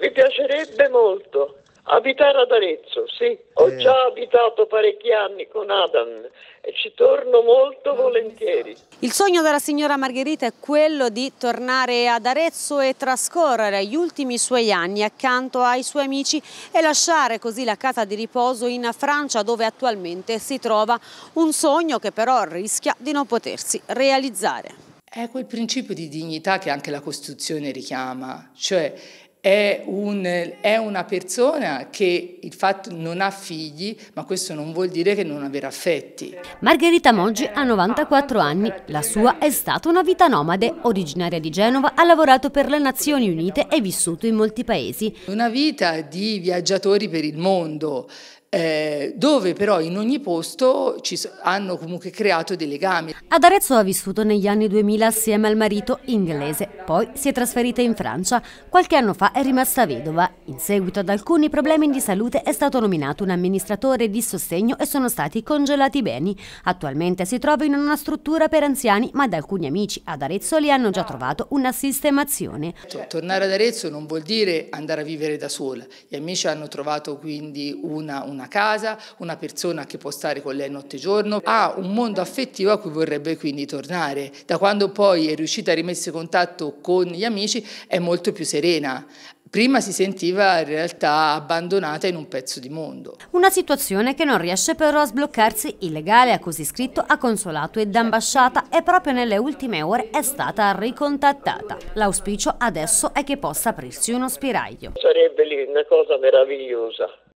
Mi piacerebbe molto abitare ad Arezzo, sì. Ho eh. già abitato parecchi anni con Adam e ci torno molto volentieri. Il sogno della signora Margherita è quello di tornare ad Arezzo e trascorrere gli ultimi suoi anni accanto ai suoi amici e lasciare così la casa di riposo in Francia dove attualmente si trova un sogno che però rischia di non potersi realizzare. È quel principio di dignità che anche la Costituzione richiama, cioè è, un, è, una persona che il fatto non ha figli, ma questo non vuol dire che non avrà affetti. Margherita Moggi ha 94 anni, la sua è stata una vita nomade, originaria di Genova, ha lavorato per le Nazioni Unite e vissuto in molti paesi. Una vita di viaggiatori per il mondo, eh, dove però in ogni posto ci hanno comunque creato dei legami. Ad Arezzo ha vissuto negli anni 2000 assieme al marito inglese, poi si è trasferita in Francia. Qualche anno fa è rimasta vedova. In seguito ad alcuni problemi di salute è stato nominato un amministratore di sostegno e sono stati congelati i beni. Attualmente si trova in una struttura per anziani, ma da alcuni amici ad Arezzo li hanno già trovato una sistemazione. Cioè, tornare ad Arezzo non vuol dire andare a vivere da sola. Gli amici hanno trovato quindi una, una una casa, una persona che può stare con lei notte e giorno, ha un mondo affettivo a cui vorrebbe quindi tornare. Da quando poi è riuscita a rimettere in contatto con gli amici è molto più serena. Prima si sentiva in realtà abbandonata in un pezzo di mondo. Una situazione che non riesce però a sbloccarsi illegale, ha così scritto ha consolato ed ambasciata e proprio nelle ultime ore è stata ricontattata. L'auspicio adesso è che possa aprirsi uno spiraglio. Sarebbe lì una cosa meravigliosa.